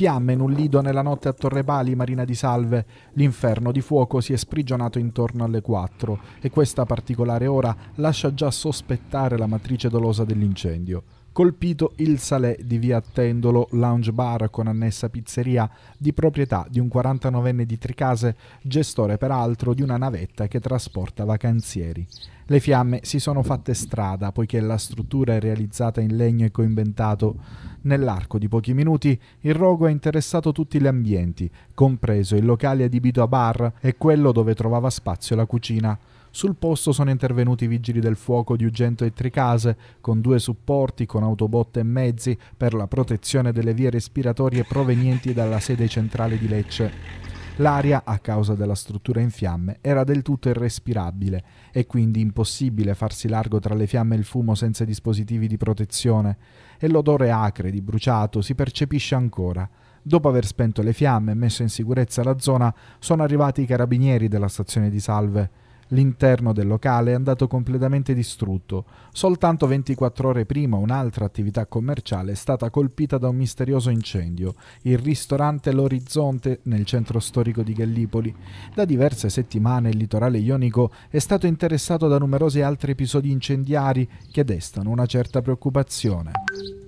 fiamme in un lido nella notte a Torre Bali, Marina di Salve. L'inferno di fuoco si è sprigionato intorno alle 4 e questa particolare ora lascia già sospettare la matrice dolosa dell'incendio. Colpito il salè di via Attendolo, lounge bar con annessa pizzeria, di proprietà di un 49enne di Tricase, gestore peraltro di una navetta che trasporta vacanzieri. Le fiamme si sono fatte strada, poiché la struttura è realizzata in legno e coinventato. Nell'arco di pochi minuti il rogo ha interessato tutti gli ambienti, compreso il locale adibito a bar e quello dove trovava spazio la cucina. Sul posto sono intervenuti i vigili del fuoco di Ugento e Tricase, con due supporti, con autobotte e mezzi per la protezione delle vie respiratorie provenienti dalla sede centrale di Lecce. L'aria, a causa della struttura in fiamme, era del tutto irrespirabile e quindi impossibile farsi largo tra le fiamme e il fumo senza dispositivi di protezione, e l'odore acre di bruciato si percepisce ancora. Dopo aver spento le fiamme e messo in sicurezza la zona, sono arrivati i carabinieri della stazione di salve. L'interno del locale è andato completamente distrutto. Soltanto 24 ore prima un'altra attività commerciale è stata colpita da un misterioso incendio, il ristorante L'Orizzonte nel centro storico di Gallipoli. Da diverse settimane il litorale ionico è stato interessato da numerosi altri episodi incendiari che destano una certa preoccupazione.